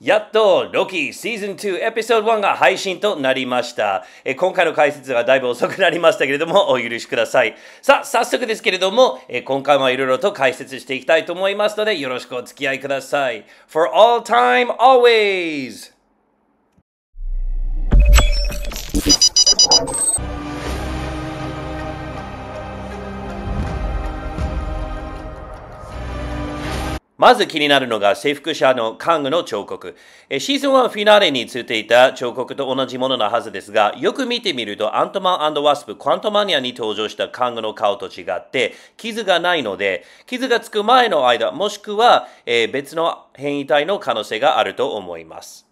やっとロキーシーズン2エピソード1が配信となりました。え今回の解説がだいぶ遅くなりましたけれども、お許しください。さあ、早速ですけれども、え今回もいろいろと解説していきたいと思いますので、よろしくお付き合いください。For all time, always! まず気になるのが征服者の家具の彫刻。シーズン1フィナーレについていた彫刻と同じものなはずですが、よく見てみるとアントマンワスプ、クワントマニアに登場した家具の顔と違って、傷がないので、傷がつく前の間、もしくは、え別の変異体の可能性があると思います。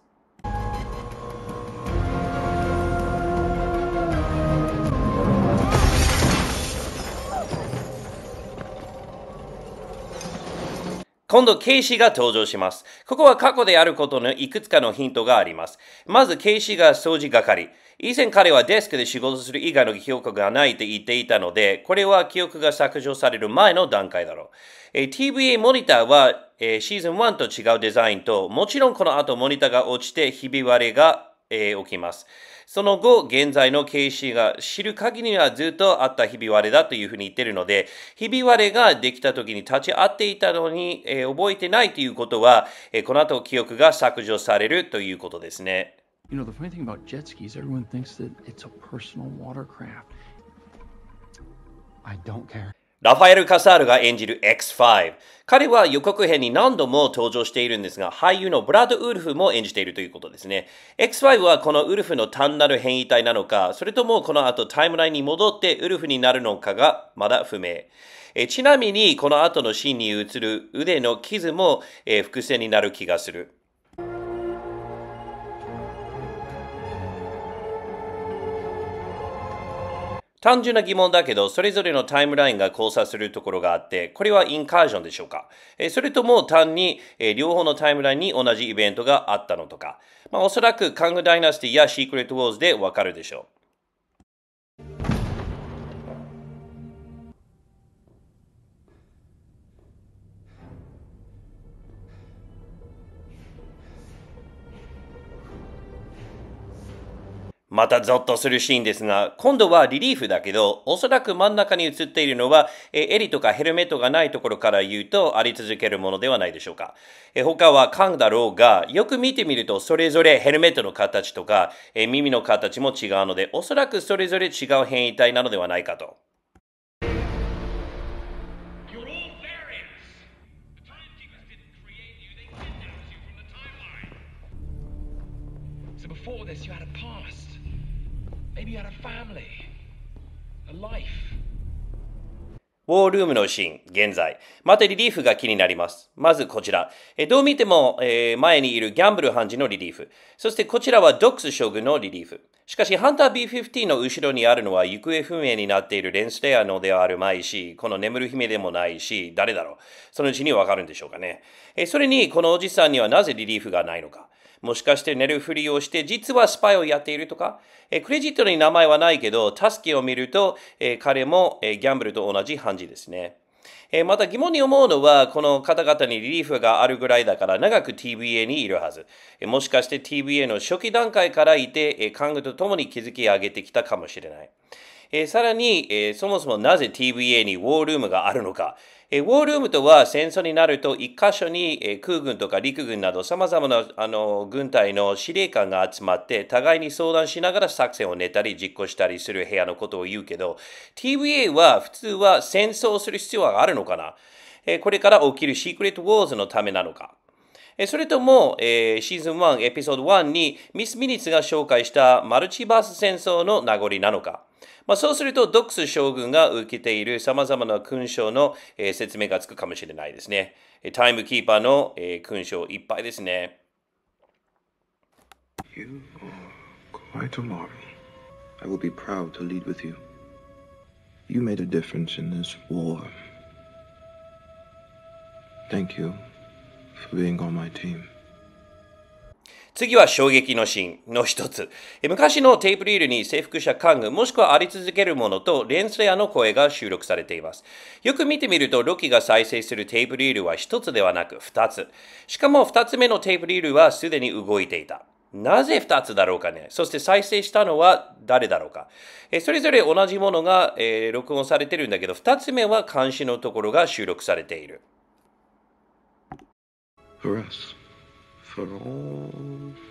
今度形詞が登場します。ここは過去であることのいくつかのヒントがあります。まず形詞が掃除係。以前彼はデスクで仕事する以外の記憶がないと言っていたので、これは記憶が削除される前の段階だろう。え TVA モニターは、えシーズン1と違うデザインと、もちろんこの後モニターが落ちてひび割れが、え起きます。その後、現在のケイシーが知る限りはずっとあったひび割れだというふうに言ってるので、ひび割れができた時に立ち会っていたのに、えー、覚えてないということは、えー、この後記憶が削除されるということですね。You know, the funny thing about jet skis, everyone thinks that it's a personal watercraft. I don't care. ラファエル・カサールが演じる X5。彼は予告編に何度も登場しているんですが、俳優のブラッド・ウルフも演じているということですね。X5 はこのウルフの単なる変異体なのか、それともこの後タイムラインに戻ってウルフになるのかがまだ不明。えちなみに、この後のシーンに映る腕の傷も、え伏線になる気がする。単純な疑問だけど、それぞれのタイムラインが交差するところがあって、これはインカージョンでしょうかえそれとも単に、え両方のタイムラインに同じイベントがあったのとか、まあ、おそらくカングダイナスティやシークレットウォーズでわかるでしょう。またゾッとするシーンですが、今度はリリーフだけど、おそらく真ん中に映っているのは、え襟とかヘルメットがないところから言うとあり続けるものではないでしょうか。え他はカンだろうが、よく見てみるとそれぞれヘルメットの形とか、え耳の形も違うので、おそらくそれぞれ違う変異体なのではないかと。before this, you had a past. Maybe had a family, a life. ウォールームのシーン、現在。またリリーフが気になります。まずこちら。えどう見ても、えー、前にいるギャンブル判事のリリーフ。そしてこちらはドックス将軍のリリーフ。しかし、ハンター b 1 5の後ろにあるのは行方不明になっているレンスレアのではあるまいし、この眠る姫でもないし、誰だろう。そのうちにわかるんでしょうかね。えそれに、このおじさんにはなぜリリーフがないのか。もしかして寝るふりをして、実はスパイをやっているとか、えクレジットに名前はないけど、タスキを見ると、え彼も、えギャンブルと同じ感じですね。えまた疑問に思うのは、この方々にリリーフがあるぐらいだから長く TBA にいるはず。えもしかして TBA の初期段階からいて、え看護とともに築き上げてきたかもしれない。えさらに、えそもそもなぜ TBA にウォールームがあるのか、ウォールームとは戦争になると一箇所に空軍とか陸軍など様々なあの軍隊の司令官が集まって互いに相談しながら作戦を練ったり実行したりする部屋のことを言うけど TVA は普通は戦争をする必要があるのかなこれから起きるシークレットウォーズのためなのかそれとも、えー、シーズン1エピソード1にミス・ミニッツが紹介したマルチバース戦争の名残なのかまあ、そうすると、ドクス将軍が受けている様々な勲章の、えー、説明がつくかもしれないですね。タイムキーパーの、えー、勲章いっぱいですね。You are quite a marvel. I will be proud to lead with you. You made a difference in this war. Thank you for being on my team. 次は衝撃のシーンの一つ。昔のテープリールに征服者カング、もしくはあり続けるものとレンスレアの声が収録されています。よく見てみると、ロキが再生するテープリールは一つではなく二つ。しかも二つ目のテープリールはすでに動いていた。なぜ二つだろうかねそして再生したのは誰だろうか、えそれぞれ同じものが、えー、録音されてるんだけど、二つ目は監視のところが収録されている。For us. for all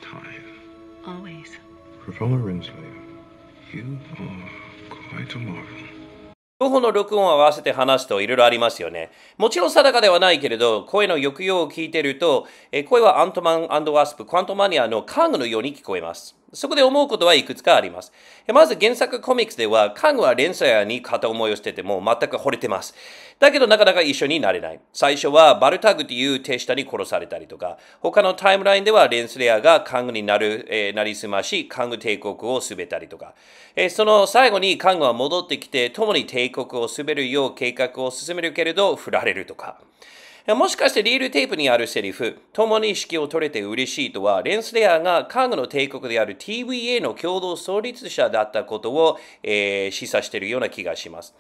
time. Always. r o r i n s l e you are quite a marvel. 両方の録音を合わせて話すといろいろありますよね。もちろん定かではないけれど、声の抑揚を聞いてると、え声はアントマンワスプ、クワントマニアのカーグのように聞こえます。そこで思うことはいくつかあります。まず原作コミックスでは、カングは連載に片思いをしてても全く惚れてます。だけどなかなか一緒になれない。最初はバルタグという手下に殺されたりとか、他のタイムラインではレンスレアがカングになる、えー、なりすまし、カング帝国を滑ったりとか、えー、その最後にカングは戻ってきて、共に帝国を滑るよう計画を進めるけれど、振られるとか。もしかしてリールテープにあるセリフ、共に指揮を取れて嬉しいとは、レンスレアが家具の帝国である TVA の共同創立者だったことを、えー、示唆しているような気がします。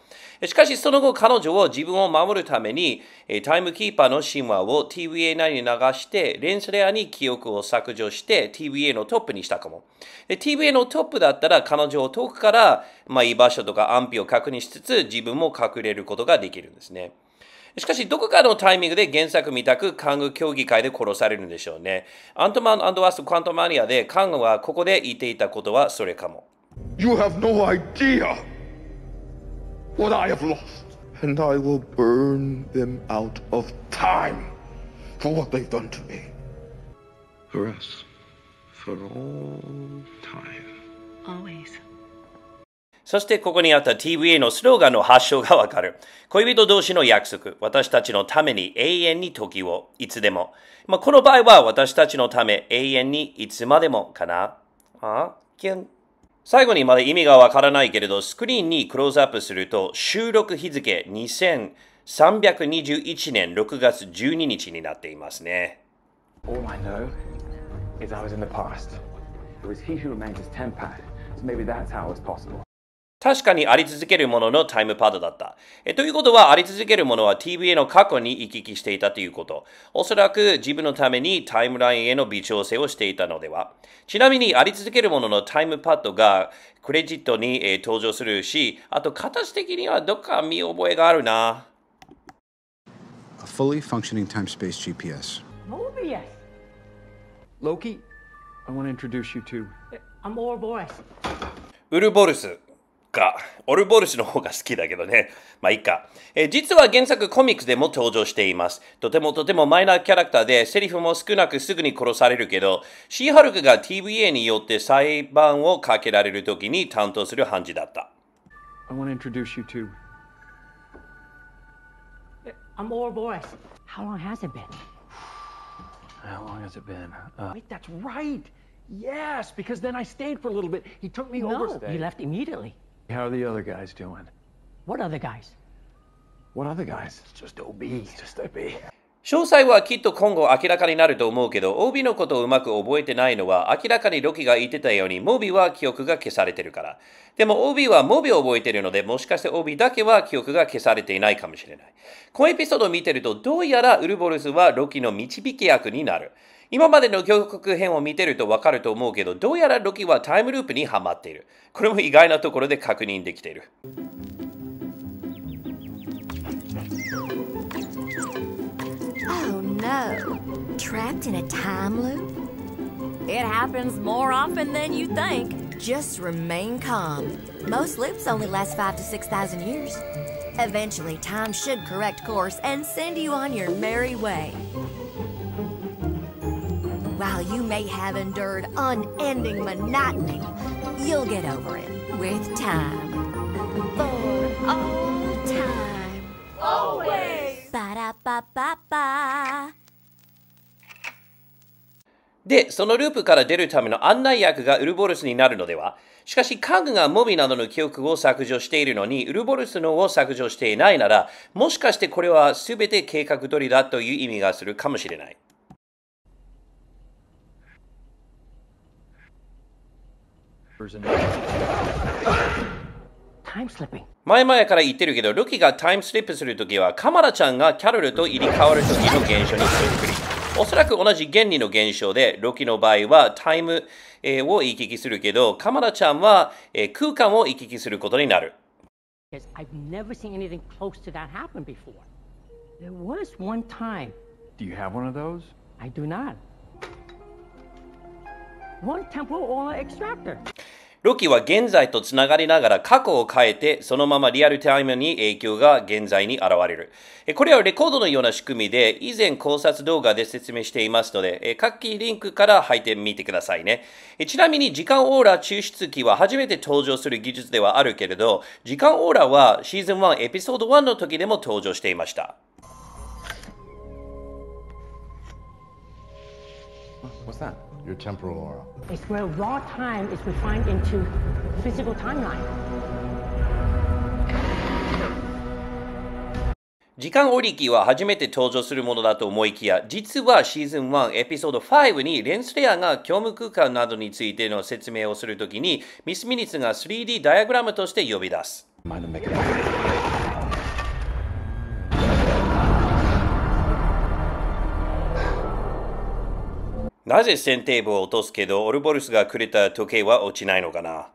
しかし、その後、彼女を自分を守るために、タイムキーパーの神話を TVA 内に流して、レンスレアに記憶を削除して、TVA のトップにしたかも。TVA のトップだったら、彼女を遠くから、まあ、居場所とか安否を確認しつつ、自分も隠れることができるんですね。しかし、どこかのタイミングで原作みたく、カング協議会で殺されるんでしょうね。アントマンワスト・クアントマニアで、カングはここで言っていたことはそれかも。You have no idea what I have lost, and I will burn them out of time for what they've done to me. For us, for all time. Always. そしてここにあった TVA のスローガンの発祥がわかる。恋人同士の約束。私たちのために永遠に時を、いつでも。まあ、この場合は私たちのため永遠にいつまでもかな。あキュン。最後にまだ意味がわからないけれど、スクリーンにクローズアップすると、収録日付2321年6月12日になっていますね。All I know is I was in the past. It was he who remains as t e m p a d so maybe that's how it was possible. 確かにあり続けるもののタイムパッドだった。えということは、あり続けるものは TVA の過去に行き来していたということ。おそらく自分のためにタイムラインへの微調整をしていたのでは。ちなみに、あり続けるもののタイムパッドがクレジットに、え登場するし、あと形的にはどっか見覚えがあるな。A fully functioning time space GPS. Mobius! Loki, I want to introduce you to. I'm o u r b o r i s ウルボルス。か。オルボルシの方が好きだけどね。まあいいか。えー、実は原作コミックスでも登場しています。とてもとてもマイナーキャラクターで、セリフも少なくすぐに殺されるけど、シーハルクが TVA によって裁判をかけられる時に担当する判事だった。I want to introduce you to... I'm o r b o r o s How long has it been? How long has it been? Uh... Wait, that's right. Yes, because then I stayed for a little bit. He took me no, over. No, he left immediately. How are the other guys doing? What other guys? What other guys? It's just OB. It's just OB. 詳細はきっと今後明らかになると思うけど、OB のことをうまく覚えてないのは、明らかにロキが言ってたように、モビは記憶が消されてるから。でも OB はモビを覚えてるので、もしかして OB だけは記憶が消されていないかもしれない。このエピソードを見てると、どうやらウルボルスはロキの導き役になる。今までの峡谷編を見てるとわかると思うけど、どうやらロキはタイムループにはまっている。これも意外なところで確認できている。trapped in a time loop? It happens more often than you think. Just remain calm. Most loops only last five to 6,000 years. Eventually, time should correct course and send you on your merry way. While you may have endured unending monotony, you'll get over it with time. For all time. Always. Ba-da-ba-ba-ba. で、そのループから出るための案内役がウルボルスになるのではしかし家具がモビなどの記憶を削除しているのに、ウルボルスのを削除していないなら、もしかしてこれは全て計画通りだという意味がするかもしれない。前々から言ってるけど、ロキがタイムスリップするときは、カマラちゃんがキャロルと入れ替わるときの現象にそっくり。おそらく同じ原理の現象で、ロキの場合はタイムを行き来するけど、カマラちゃんは空間を行き来することになる。I've never seen anything close to that happen before. There was one time. Do you have one of those? I do not. One temporal aura extractor. ロキは現在とつながりながら過去を変えて、そのままリアルタイムに影響が現在に現れる。これはレコードのような仕組みで、以前考察動画で説明していますので、各機リンクから入ってみてくださいね。ちなみに時間オーラ抽出器は初めて登場する技術ではあるけれど、時間オーラはシーズン1エピソード1の時でも登場していました。your temporal aura. It's where raw time is refined into physical timeline. 時間オリキは初めて登場するものだと思いきや、実はシーズン1エピソード5にレンスレアが虚無空間などについての説明をするときに、ミス・ミニツが 3D ダイアグラムとして呼び出す。なぜ剪テーを落とすけどオルボルスがくれた時計は落ちないのかな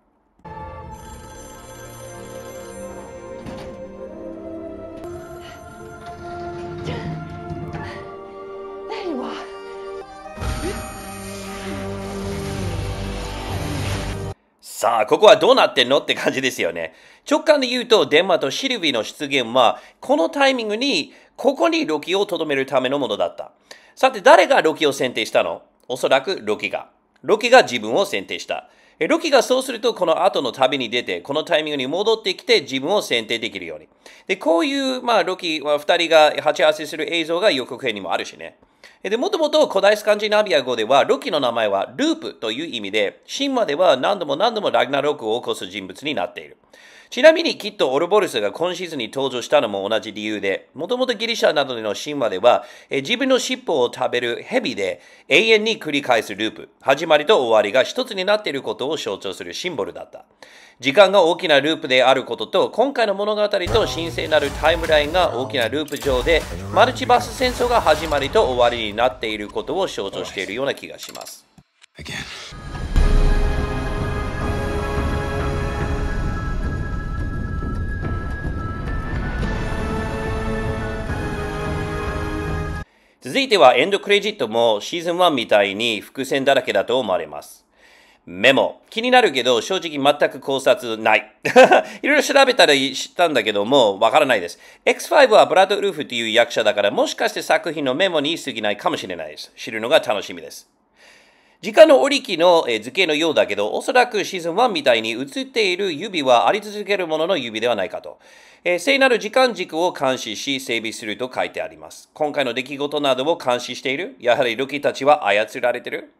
さあ、ここはどうなってんのって感じですよね。直感で言うと、デンマとシルビーの出現は、このタイミングに、ここにロキを留めるためのものだった。さて、誰がロキを選定したのおそらくロキが。ロキが自分を選定した。ロキがそうすると、この後の旅に出て、このタイミングに戻ってきて、自分を選定できるように。で、こういう、まあ、ロキは二人が鉢合わせする映像が予告編にもあるしね。で、もともと古代スカンジナビア語では、ロキの名前はループという意味で、シンマでは何度も何度もラグナロクを起こす人物になっている。ちなみにきっとオルボルスが今シーズンに登場したのも同じ理由で、もともとギリシャなどの神話では、え自分の尻尾を食べる蛇で永遠に繰り返すループ、始まりと終わりが一つになっていることを象徴するシンボルだった。時間が大きなループであることと、今回の物語と神聖なるタイムラインが大きなループ上で、マルチバス戦争が始まりと終わりになっていることを象徴しているような気がします。Again. 続いてはエンドクレジットもシーズン1みたいに伏線だらけだと思われます。メモ。気になるけど、正直全く考察ない。いろいろ調べたりしたんだけども、わからないです。X5 はブラッド・ウルフという役者だから、もしかして作品のメモに過ぎないかもしれないです。知るのが楽しみです。時間の織機の図形のようだけど、おそらくシーズン1みたいに映っている指はあり続けるものの指ではないかと。え聖なる時間軸を監視し整備すると書いてあります。今回の出来事などを監視しているやはりルキたちは操られている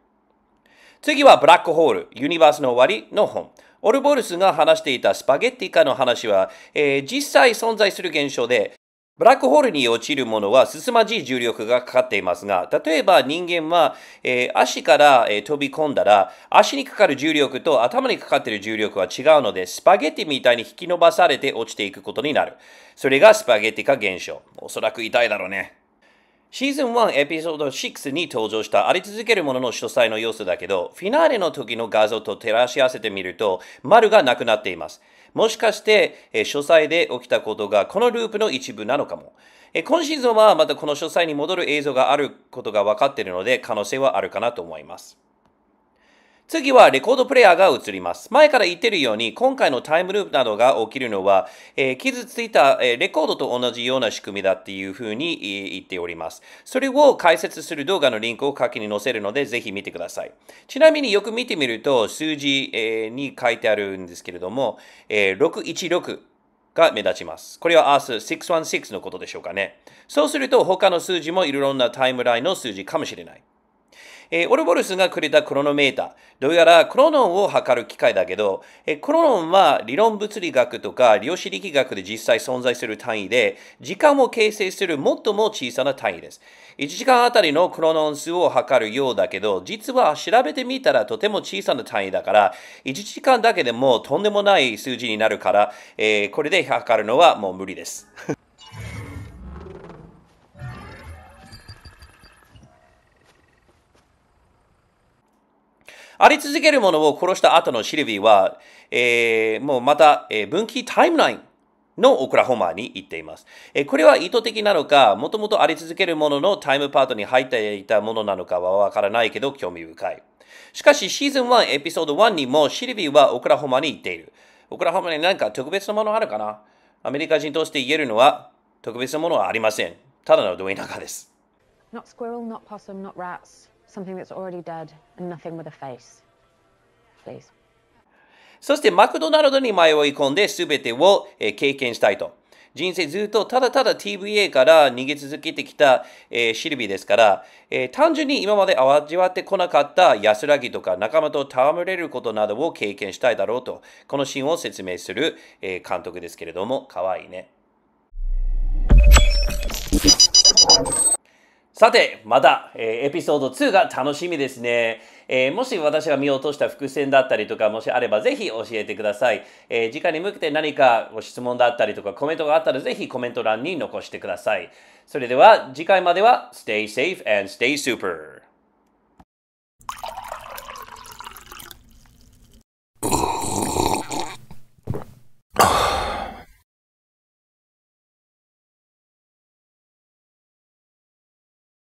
次はブラックホール、ユニバースの終わりの本。オルボルスが話していたスパゲッティ化の話は、えー、実際存在する現象で、ブラックホールに落ちるものは凄まじい重力がかかっていますが、例えば人間は、えー、足から、えー、飛び込んだら、足にかかる重力と頭にかかっている重力は違うので、スパゲティみたいに引き伸ばされて落ちていくことになる。それがスパゲティ化現象。おそらく痛いだろうね。シーズン1エピソード6に登場したあり続けるものの書斎の様子だけど、フィナーレの時の画像と照らし合わせてみると、丸がなくなっています。もしかして、え書斎で起きたことがこのループの一部なのかも。え今シーズンはまたこの書斎に戻る映像があることが分かっているので可能性はあるかなと思います。次はレコードプレイヤーが映ります。前から言ってるように、今回のタイムループなどが起きるのは、えー、傷ついた、えー、レコードと同じような仕組みだっていうふうに言っております。それを解説する動画のリンクを下記に載せるので、ぜひ見てください。ちなみによく見てみると、数字、えー、に書いてあるんですけれども、えー、616。が目立ちます。これは ARS616 のことでしょうかね。そうすると他の数字もいろんなタイムラインの数字かもしれない。えー、オルボルスがくれたクロノメーター。どうやらクロノンを測る機械だけど、えー、クロノンは理論物理学とか量子力学で実際存在する単位で、時間を形成する最も小さな単位です。1時間あたりのクロノン数を測るようだけど、実は調べてみたらとても小さな単位だから、1時間だけでもとんでもない数字になるから、えー、これで測るのはもう無理です。あり続ける者を殺した後のシルビーは、えー、もうまた、えー、分岐タイムラインのオクラホマに行っています。えこれは意図的なのか、もともとあり続けるもののタイムパートに入っていたものなのかはわからないけど興味深い。しかしシーズン1エピソード1にもシルビーはオクラホマに行っている。オクラホマに何か特別なものあるかなアメリカ人として言えるのは特別なものはありません。ただのどナカです。Not squirrel, not possum, not rats. something that's already dead and nothing with a face. Please. そしてマクドナルドに迷い込んで全てを経験したいと。人生ずっとただただ TVA から逃げ続けてきた、シルビーですから、単純に今まで味わってこなかった安らぎとか仲間と戯れることなどを経験したいだろうと、このシーンを説明する、監督ですけれども、かわいいね。さて、また、えー、エピソード2が楽しみですね。えー、もし私が見落とした伏線だったりとか、もしあればぜひ教えてください。えー、直に向けて何かご質問だったりとか、コメントがあったらぜひコメント欄に残してください。それでは、次回までは、Stay safe and stay super!